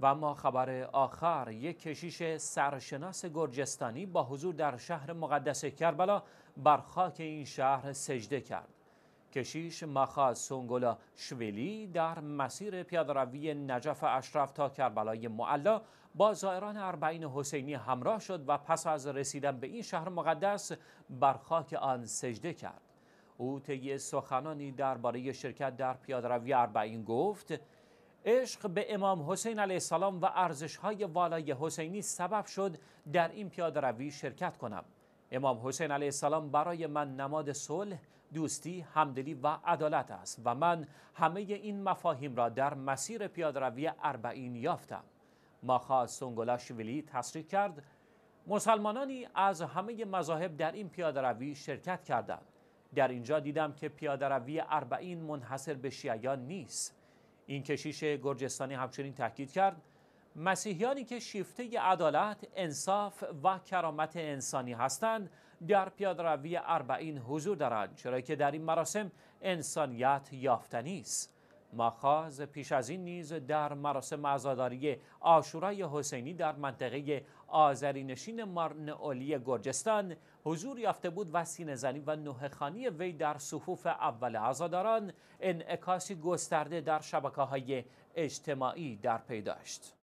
و ما خبر آخر یک کشیش سرشناس گرجستانی با حضور در شهر مقدس کربلا بر خاک این شهر سجده کرد کشیش مخا سونگولا شویلی در مسیر پیادهروی نجف اشرف تا کربلای معلا با زائران اربعین حسینی همراه شد و پس از رسیدن به این شهر مقدس بر خاک آن سجده کرد او طی سخنانی درباره شرکت در پیادهروی اربعین گفت عشق به امام حسین علیه السلام و ارزش های والای حسینی سبب شد در این پیاده روی شرکت کنم امام حسین علیه السلام برای من نماد صلح، دوستی، همدلی و عدالت است و من همه این مفاهیم را در مسیر پیاده روی اربعین یافتم. ماخا سونگولاشویلی تصریح کرد مسلمانانی از همه مذاهب در این پیاده روی شرکت کردند. در اینجا دیدم که پیاده روی اربعین منحصر به شیعیان نیست. این کشیش گرجستانی همچنین تاکید کرد مسیحیانی که شیفته عدالت، انصاف و کرامت انسانی هستند در روی اربعین حضور دارند چرا که در این مراسم انسانیت یافتنی است ماخاز پیش از این نیز در مراسم عزاداری آشورای حسینی در منطقه آذرینشین مارن اولی گرجستان حضور یافته بود و سینزنی و نوهخانی وی در صفوف اول عزاداران انعکاسی گسترده در شبکه های اجتماعی در پی داشت.